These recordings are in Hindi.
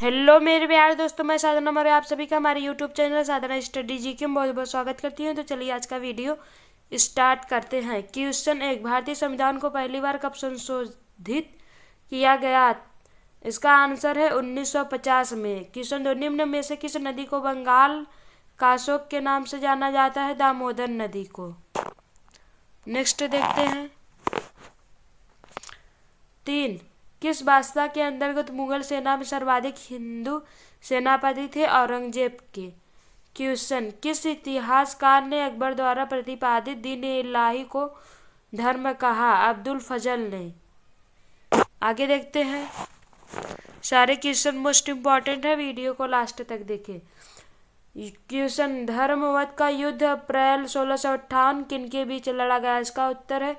हेलो मेरे प्यार दोस्तों मैं साधना मौर्य आप सभी का हमारे YouTube channel Sadhana Study ji के बहुत बहुत स्वागत करती हूँ तो चलिए आज का वीडियो स्टार्ट करते हैं क्वेश्चन एक भारतीय संविधान को पहली बार कब संशोधित किया गया इसका आंसर है 1950 में क्वेश्चन दो निम्न में से किस नदी को बंगाल काशोक के नाम से जाना जाता है दामोदर नदी को नेक्स्ट देखते हैं तीन किस बादशाह के अंतर्गत मुगल सेना में सर्वाधिक हिंदू सेनापति थे औरंगजेब के क्वेश्चन किस इतिहासकार ने अकबर द्वारा प्रतिपादित दीन इलाही को धर्म कहा अब्दुल फजल ने आगे देखते हैं सारे क्वेश्चन मोस्ट इम्पॉर्टेंट है वीडियो को लास्ट तक देखें क्वेश्चन धर्मवत का युद्ध अप्रैल सोलह सौ अट्ठावन किन के बीच लड़ा गया इसका उत्तर है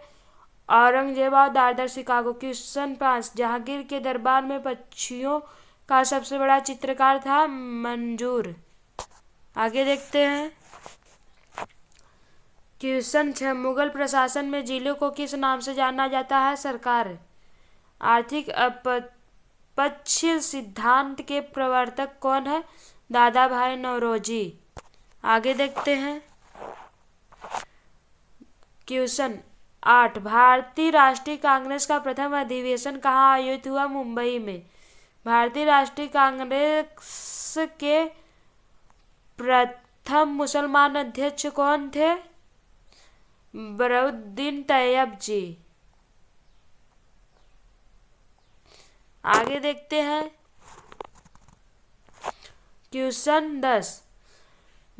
औरंगजेब और दादर शिकागो सन पांच जहांगीर के दरबार में पक्षियों का सबसे बड़ा चित्रकार था मंजूर आगे देखते हैं क्वेश्चन छह मुगल प्रशासन में जिलों को किस नाम से जाना जाता है सरकार आर्थिक अपक्ष सिद्धांत के प्रवर्तक कौन है दादा भाई नौरोजी आगे देखते हैं क्वेश्चन आठ भारतीय राष्ट्रीय कांग्रेस का प्रथम अधिवेशन कहाँ आयोजित हुआ मुंबई में भारतीय राष्ट्रीय कांग्रेस के प्रथम मुसलमान अध्यक्ष कौन थे बरउद्दीन तैयब जी आगे देखते हैं क्वेश्चन दस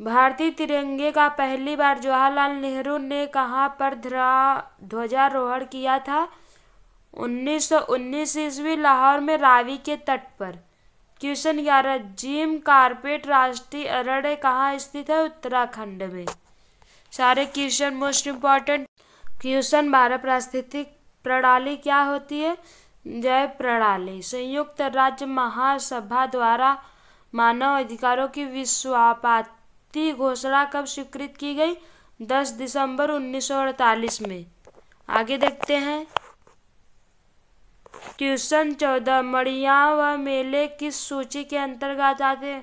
भारतीय तिरंगे का पहली बार जवाहरलाल नेहरू ने कहाँ पर ध्वजारोहण किया था 1919 ईस्वी लाहौर में रावी के तट पर क्वेश्चन ग्यारह जिम कारपेट राष्ट्रीय अरण्य कहाँ स्थित है उत्तराखंड में सारे क्वेश्चन मोस्ट इम्पॉर्टेंट क्वेश्चन बारह पारिस्थितिक प्रणाली क्या होती है जय प्रणाली संयुक्त राज्य महासभा द्वारा मानव अधिकारों की विश्वापात की घोषणा कब स्वीकृत की गई 10 दिसंबर 1948 में आगे देखते हैं क्वेश्चन चौदह मड़िया व मेले किस सूची के अंतर्गत आते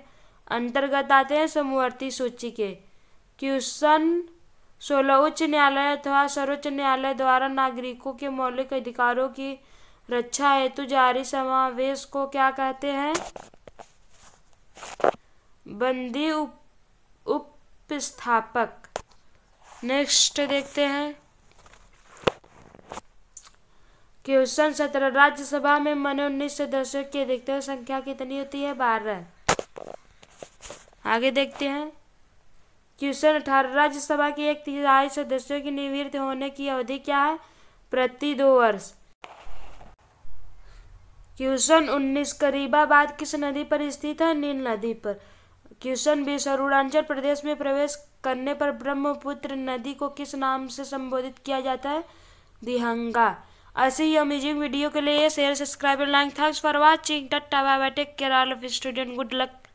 अंतर्गत आते हैं समूहर्थी सूची के क्वेश्चन सोलह उच्च न्यायालय अथवा सर्वोच्च न्यायालय द्वारा नागरिकों के मौलिक अधिकारों की रक्षा हेतु जारी समावेश को क्या कहते हैं बंदी उप उपस्थापक नेक्स्ट देखते हैं क्वेश्चन सत्रह राज्यसभा में मने उन्नीस सदस्यों के देखते हुए संख्या कितनी होती है बारह आगे देखते हैं क्वेश्चन अठारह राज्यसभा की एक तिहाई सदस्यों की निवृत्त होने की अवधि क्या है प्रति दो वर्ष क्वेश्चन उन्नीस करीबाबाद किस नदी पर स्थित है नील नदी पर किशन बीस अरुणाचल प्रदेश में प्रवेश करने पर ब्रह्मपुत्र नदी को किस नाम से संबोधित किया जाता है दिहंगा ऐसे ही अमेजिंग वीडियो के लिए share subscribe like thanks for watching tata bye take care all of student good luck